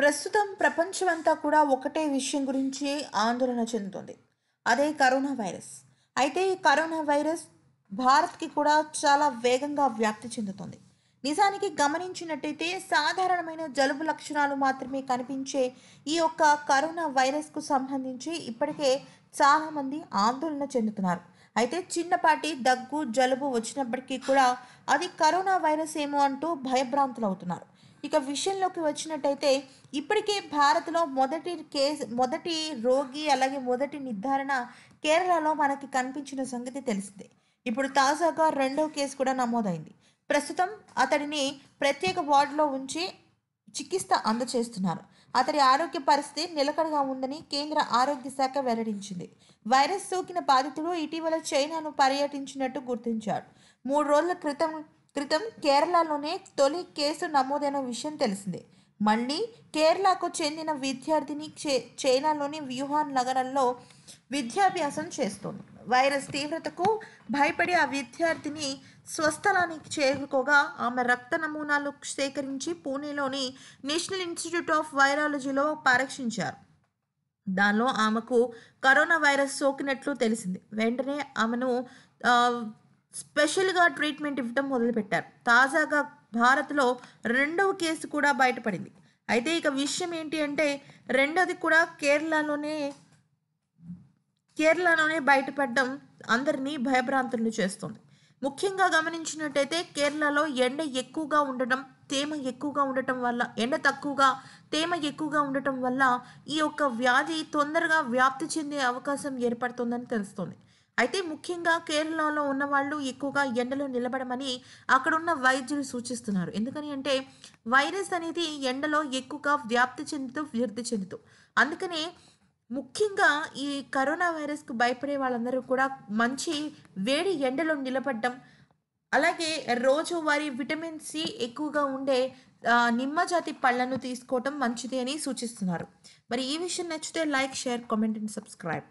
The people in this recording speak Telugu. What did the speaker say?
ప్రస్తుతం ప్రపంచమంతా కూడా ఒకటే విషయం గురించి ఆందోళన చెందుతుంది అదే కరోనా వైరస్ అయితే ఈ కరోనా వైరస్ భారత్కి కూడా చాలా వేగంగా వ్యాప్తి చెందుతుంది నిజానికి గమనించినట్టయితే సాధారణమైన జలుబు లక్షణాలు మాత్రమే కనిపించే ఈ యొక్క కరోనా వైరస్కు సంబంధించి ఇప్పటికే చాలామంది ఆందోళన చెందుతున్నారు అయితే చిన్నపాటి దగ్గు జలుబు వచ్చినప్పటికీ కూడా అది కరోనా వైరస్ ఏమో అంటూ భయభ్రాంతులు అవుతున్నారు ఇక విషయంలోకి వచ్చినట్టయితే ఇప్పటికే భారత్లో మొదటి కేసు మొదటి రోగి అలాగే మొదటి నిర్ధారణ కేరళలో మనకి కనిపించిన సంగతి తెలిసిందే ఇప్పుడు తాజాగా రెండో కేసు కూడా నమోదైంది ప్రస్తుతం అతడిని ప్రత్యేక వార్డులో ఉంచి చికిత్స అందచేస్తున్నారు అతడి ఆరోగ్య పరిస్థితి నిలకడగా ఉందని కేంద్ర ఆరోగ్య శాఖ వెల్లడించింది వైరస్ సోకిన బాధితుడు ఇటీవల చైనాను పర్యటించినట్టు గుర్తించాడు మూడు రోజుల క్రితం క్రితం కేరళలోనే తొలి కేసు నమోదైన విషయం తెలిసిందే మళ్ళీ కేరళకు చెందిన విద్యార్థిని చైనాలోని వ్యూహాన్ నగరంలో విద్యాభ్యాసం చేస్తోంది వైరస్ తీవ్రతకు భయపడి ఆ విద్యార్థిని స్వస్థలానికి చేరుకోగా ఆమె రక్త నమూనాలు సేకరించి పూణేలోని నేషనల్ ఇన్స్టిట్యూట్ ఆఫ్ వైరాలజీలో పరీక్షించారు దానిలో ఆమెకు కరోనా వైరస్ సోకినట్లు తెలిసింది వెంటనే ఆమెను స్పెషల్గా ట్రీట్మెంట్ ఇవ్వడం మొదలుపెట్టారు తాజాగా భారత్లో రెండవ కేసు కూడా బయటపడింది అయితే ఇక విషయం ఏంటి అంటే రెండోది కూడా కేరళలోనే కేరళలోనే బయటపడడం అందరినీ భయభ్రాంతులు చేస్తుంది ముఖ్యంగా గమనించినట్టయితే కేరళలో ఎండ ఎక్కువగా ఉండటం తేమ ఎక్కువగా ఉండటం వల్ల ఎండ తక్కువగా తేమ ఎక్కువగా ఉండటం వల్ల ఈ యొక్క వ్యాధి తొందరగా వ్యాప్తి చెందే అవకాశం ఏర్పడుతుందని తెలుస్తుంది అయితే ముఖ్యంగా కేరళలో ఉన్న వాళ్ళు ఎక్కువగా ఎండలో నిలబడమని అక్కడున్న వైద్యులు సూచిస్తున్నారు ఎందుకని అంటే వైరస్ అనేది ఎండలో ఎక్కువగా వ్యాప్తి చెందుతూ వృద్ధి చెందుతూ అందుకనే ముఖ్యంగా ఈ కరోనా వైరస్కు భయపడే వాళ్ళందరూ కూడా మంచి వేడి ఎండలో నిలబడడం అలాగే వారి విటమిన్ సి ఎక్కువగా ఉండే నిమ్మ జాతి పళ్ళను తీసుకోవటం మంచిది అని సూచిస్తున్నారు మరి ఈ విషయం నచ్చితే like share comment and subscribe